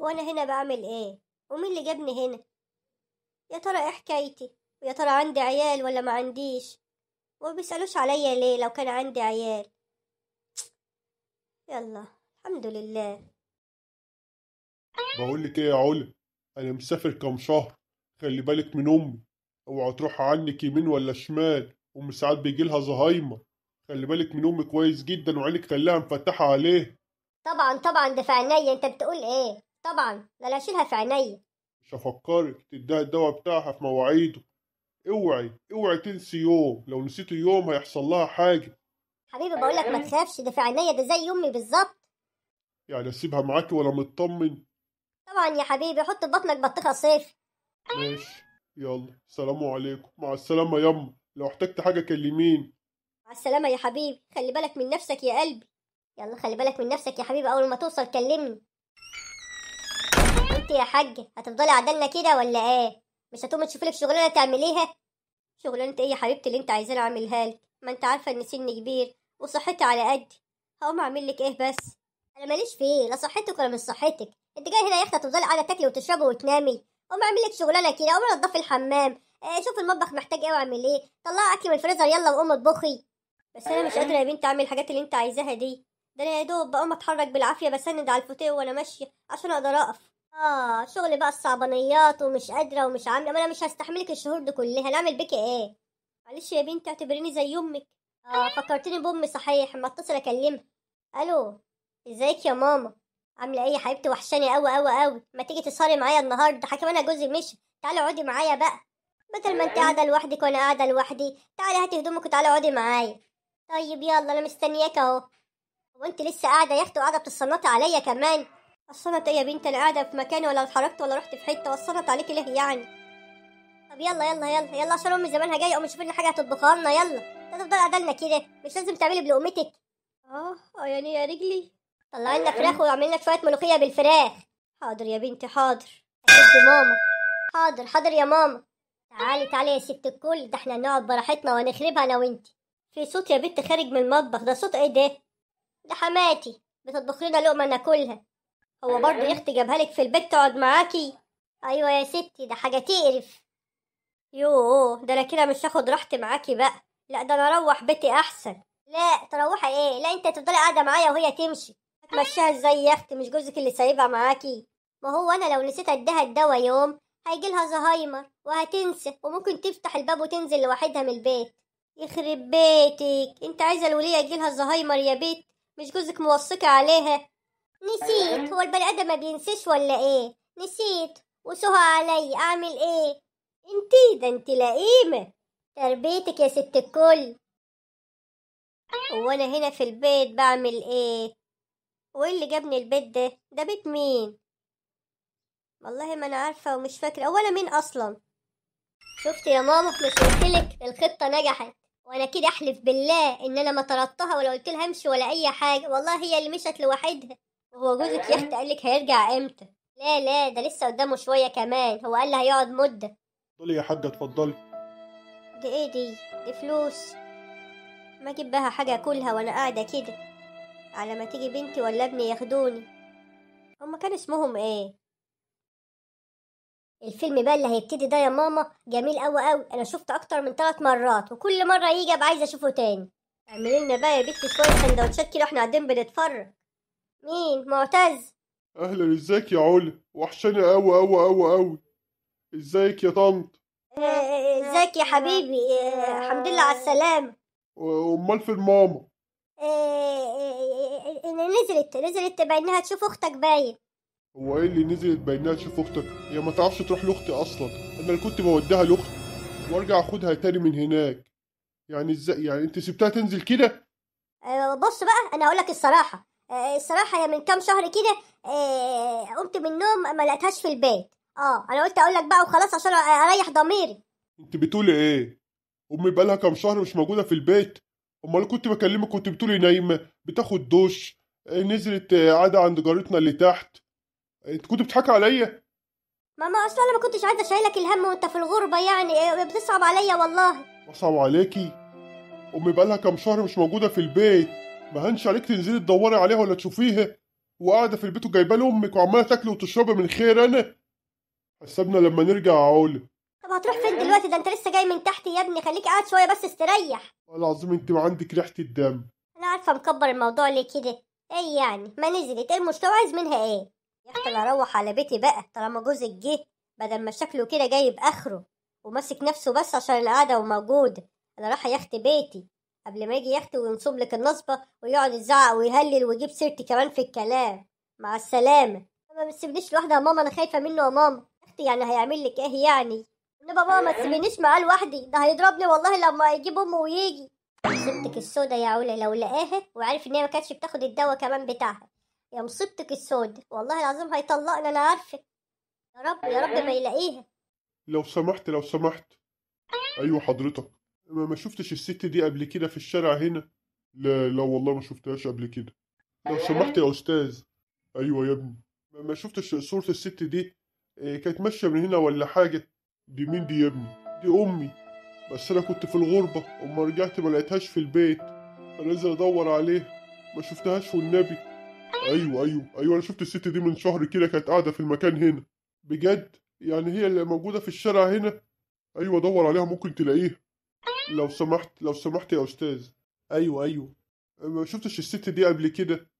وانا هنا بعمل ايه ومين اللي جابني هنا يا ترى ايه حكايتي ويا ترى عندي عيال ولا ما عنديش وما بيسالوش عليا ليه لو كان عندي عيال يلا الحمد لله بقول لك ايه يا علا انا مسافر كام شهر خلي بالك من امي اوعى تروح عنك يمين ولا شمال ام ساعات بيجي لها زهايمر خلي بالك من امي كويس جدا وعينك خليها مفتحه عليه طبعا طبعا ده في عينيا انت بتقول ايه طبعا ده انا اشيلها في عينيا مش هفكرك تديها الدواء بتاعها في مواعيده اوعي اوعي تنسي يوم لو نسيتي يوم هيحصل لها حاجه حبيبي بقول لك ما أيوة. تخافش ده في عينيا ده زي امي بالظبط يعني اسيبها معاكي ولا مطمن طبعا يا حبيبي حط في بطنك بطيخه صيف ماشي يلا سلام عليكم مع السلامه يما لو احتجت حاجه كلميني مع السلامه يا حبيبي خلي بالك من نفسك يا قلبي يلا خلي بالك من نفسك يا حبيبي اول ما توصل كلمني يا حاج هتفضلي عدلنا كده ولا ايه مش هتقومي تشوفي لك شغلانه تعمليها شغلانه ايه يا حبيبتي اللي انت عايزاني اعملها لك ما انت عارفه ان سني كبير وصحتي على قدي هقوم اعمل لك ايه بس انا ماليش فيه لا صحتك ولا مش صحتك انت جاي هنا يا اختي تفضلي قاعده تاكلي وتشربي وتنامي قوم اعمل لك شغلانه كده قوم نضفي الحمام ايه شوف المطبخ محتاج ايه واعمل ايه طلعي اكل من الفريزر يلا وقوم اطبخي بس انا مش قادره يا بنتي اعمل الحاجات اللي انت عايزاها دي ده انا يا دوب بقوم اتحرك بالعافيه بسند على الفوتيه وانا ماشيه عشان اقدر اقف اه شغل بقى الصعبانيات ومش قادره ومش عامله ما انا مش هستحملك الشهور دي كلها هنعمل بيكي ايه معلش يا بنتي اعتبريني زي امك اه إيه؟ فكرتني بامي صحيح ما اتصل اكلمها الو ازيك يا ماما عامله ايه يا حبيبتي وحشاني قوي قوي قوي ما تيجي تسهري معايا النهارده انا جوزي مشي تعالي اقعدي معايا بقى بدل ما انت إيه؟ قاعده لوحدك وانا قاعده لوحدي تعالي هاتي هدومك وتعالي اقعدي معايا طيب يلا انا مستنياك اهو هو لسه قاعده يا اختي وقاعده بتصنطي عليا كمان الصنط ايه يا بنت انا قاعده في مكاني ولا اتحركت ولا رحت في حته وصلت عليك ليه يعني طب يلا يلا يلا يلا عشان امي زمانها جايه قوم شوف لنا حاجه هتطبخها لنا يلا تفضل لنا كده مش لازم تعملي بلقمتك آه،, اه يعني يا رجلي طلعي لنا فراخ واعملي لنا شويه ملوخيه بالفراخ حاضر يا بنتي حاضر يا ماما حاضر حاضر يا ماما تعالي تعالي يا ست الكل ده احنا هنقعد براحتنا وهنخربها انا وانت في صوت يا بنت خارج من المطبخ ده صوت ايه ده ده حماتي بتطبخ لنا لقمه ناكلها هو أيوه. برضه يا اختي جابها لك في البيت تقعد معاكي ايوه يا ستي ده حاجه تقرف يوه ده انا كده مش هاخد راحتي معاكي بقى لا ده انا اروح بيتي احسن لا تروحي ايه لا انت تفضلي قاعده معايا وهي تمشي هتمشيها ازاي يا اختي مش جوزك اللي سايبها معاكي ما هو انا لو نسيت اديها الدواء يوم هيجي لها زهايمر وهتنسى وممكن تفتح الباب وتنزل لوحدها من البيت يخرب بيتك انت عايزه الوليه يجي لها زهايمر يا بيت مش جوزك موصيكي عليها نسيت إيه؟ هو البني ادم ما بينسيش ولا ايه نسيت وسهى علي اعمل ايه انتي ده انتي لئيمه تربيتك يا ست الكل وانا هنا في البيت بعمل ايه وايه اللي جابني البيت ده ده بيت مين والله ما انا عارفه ومش فاكره انا مين اصلا شفت يا ماما مش قلتلك الخطه نجحت وانا كده احلف بالله ان انا ما طردتها ولا قلت لها امشي ولا اي حاجه والله هي اللي مشت لوحدها هو جوزك يخت قال لك هيرجع امتى لا لا ده لسه قدامه شويه كمان هو قال لي هيقعد مده اتفضلي يا حاجه اتفضلي دي ايه دي دي فلوس ما اجيب بها حاجه اكلها وانا قاعده كده على ما تيجي بنتي ولا ابني ياخدوني هما كان اسمهم ايه الفيلم بقى اللي هيبتدي ده يا ماما جميل قوي قوي انا شفته اكتر من ثلاث مرات وكل مره يجي ابقى عايزه اشوفه تاني اعملي لنا بقى يا بنتي شويه سندوتشات كده واحنا قاعدين بنتفرج مين معتز اهلا ازيك يا علا وحشاني قوي قوي قوي قوي ازيك يا طنط آه، ازيك يا حبيبي آه، الحمد لله على السلامه امال في الماما آه، نزلت نزلت بانها تشوف اختك باين هو ايه اللي نزلت بانها تشوف اختك هي ما تعرفش تروح لاختي اصلا انا اللي كنت بوديها لاختي وارجع اخدها تاني من هناك يعني ازاي يعني انت سبتها تنزل كده بص بقى انا هقول لك الصراحه آه، الصراحه من كام شهر كده آه، قمت من النوم ما لقيتهاش في البيت اه انا قلت اقول لك بقى وخلاص عشان اريح ضميري انت بتقولي ايه امي بقالها كام شهر مش موجوده في البيت امال كنت بكلمك كنت بتقولي نايمه بتاخد دوش آه، نزلت عادة عند جارتنا اللي تحت انت كنت بتضحكي عليا ماما اصلا انا ما كنتش عايزه اشيلك الهم وانت في الغربه يعني بتصعب عليا والله بصعب عليكي امي بقالها كام شهر مش موجوده في البيت ما هنش عليك تنزلي تدوري عليها ولا تشوفيها وقاعده في البيت وجايبه لامك وعماله تاكلي وتشربي من خير انا حسبنا لما نرجع اقول طب هتروح فين دلوقتي ده انت لسه جاي من تحت يا ابني خليك قاعد شويه بس استريح والله العظيم انت ما عندك ريحه الدم انا عارفه مكبر الموضوع ليه كده ايه يعني ما نزلت ايه المشكله عايز منها ايه يا اختي انا اروح على بيتي بقى طالما جوزك جه بدل ما شكله كده جايب اخره وماسك نفسه بس عشان القعده وموجوده انا رايحه يا اختي بيتي قبل ما يجي يحكي وينصب لك النصبة ويقعد يزعق ويهلل ويجيب سيرتي كمان في الكلام مع السلامة ما بتسيبنيش لوحدي يا ماما أنا خايفة منه يا ماما أختي يعني هيعمل لك إيه يعني إن بابا ما تسيبنيش معاه لوحدي ده هيضربني والله لما يجيب أمه ويجي مصيبتك السودة يا علا لو لقاها وعارف إن هي ما كانتش بتاخد الدواء كمان بتاعها يا مصيبتك السودة والله العظيم هيطلقنا أنا عارفة يا رب يا رب ما يلاقيها لو سمحت لو سمحت أيوة حضرتك ما شفتش الست دي قبل كده في الشارع هنا لا لا والله ما شفتهاش قبل كده لو أيوة، سمحت يا يعني؟ استاذ ايوه يا ابني ما شفتش صورة الست دي إيه، كانت ماشية من هنا ولا حاجة دي مين دي يا ابني دي امي بس انا كنت في الغربة وما رجعت ما لقيتهاش في البيت فنزل ادور عليها ما شفتهاش والنبي ايوه ايوه ايوه انا شفت الست دي من شهر كده كانت قاعدة في المكان هنا بجد يعني هي اللي موجودة في الشارع هنا ايوه دور عليها ممكن تلاقيها لو سمحت لو سمحت يا استاذ ايوه ايوه ما شفتش الست دي قبل كده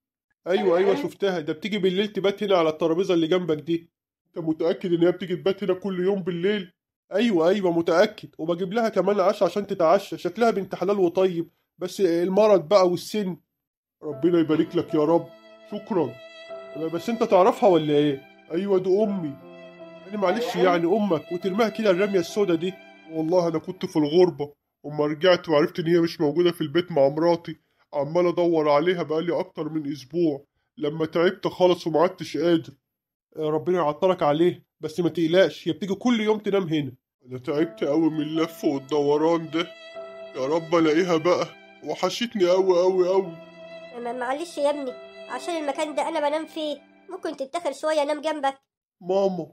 أيوه،, ايوه ايوه شفتها ده بتيجي بالليل تبات هنا على الترابيزه اللي جنبك دي انت متاكد ان هي بتيجي تبات هنا كل يوم بالليل ايوه ايوه متاكد وبجيب لها كمان عشا عشان تتعشى شكلها بنت حلال وطيب بس المرض بقى والسن ربنا يبارك لك يا رب شكرا بس انت تعرفها ولا ايه ايوه دي امي يعني معلش أيوه. يعني امك وترميها كده الرميه السودا دي والله انا كنت في الغربه أما رجعت وعرفت إن هي مش موجودة في البيت مع مراتي عمال أدور عليها بقالي أكتر من أسبوع لما تعبت خالص ومعدتش قادر آه، ربنا يعطلك عليه بس ما تقلقش هي بتيجي كل يوم تنام هنا أنا تعبت أوي من اللف والدوران ده يا رب ألاقيها بقى وحشتني أوي أوي أوي أما معلش يا ابني عشان المكان ده أنا بنام فيه ممكن تتأخر شوية أنام جنبك ماما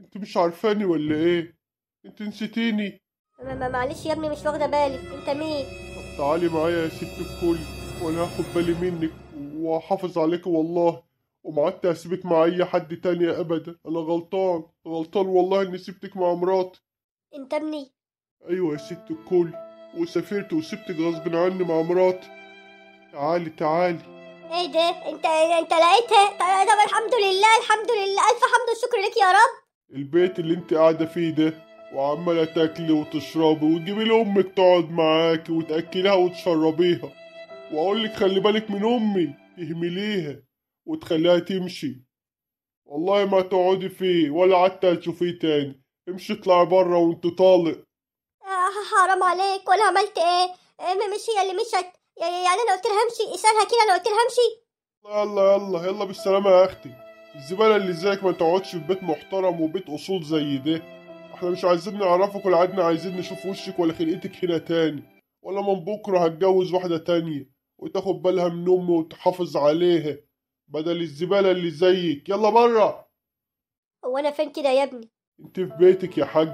أنت مش عارفاني ولا إيه؟ أنت نسيتيني معلش يا ابني مش واخده بالي انت مين تعالي معايا يا ست الكل وانا هاخد بالي منك وهحافظ عليك والله وما عدت اسيبك مع اي حد تاني ابدا انا غلطان غلطان والله اني سبتك مع مراتي انت ابني ايوه يا ست الكل وسافرت وسبتك غصب عني مع مراتي تعالي تعالي ايه ده انت انت لقيتها طب الحمد لله الحمد لله الف حمد وشكر لك يا رب البيت اللي انت قاعده فيه ده وعمالة تاكلي وتشربي وتجيبي لأمك تقعد معاكي وتأكليها وتشربيها وأقولك خلي بالك من أمي تهمليها وتخليها تمشي والله ما تقعدي فيه ولا حتى تشوفيه تاني امشي اطلعي بره وانت طالق آه حرام عليك ولا عملت ايه مش هي اللي مشت يعني انا قلت لها امشي اسالها كده انا قلت لها امشي يلا يلا يلا بالسلامه يا اختي الزباله اللي زيك ما تقعدش في بيت محترم وبيت اصول زي ده احنا مش عايزين نعرفك ولا عدنا عايزين نشوف وشك ولا خلقتك هنا تاني ولا من بكرة هتجوز واحدة تانية وتاخد بالها من أمي وتحافظ عليها بدل الزبالة اللي زيك يلا برا هو أنا فين كده يا ابني؟ انت في بيتك يا حاج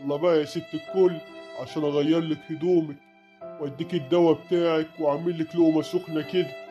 يلا بقى يا ست الكل عشان أغير لك هدومك وأديك الدواء بتاعك وأعمل لك لقمة سخنة كده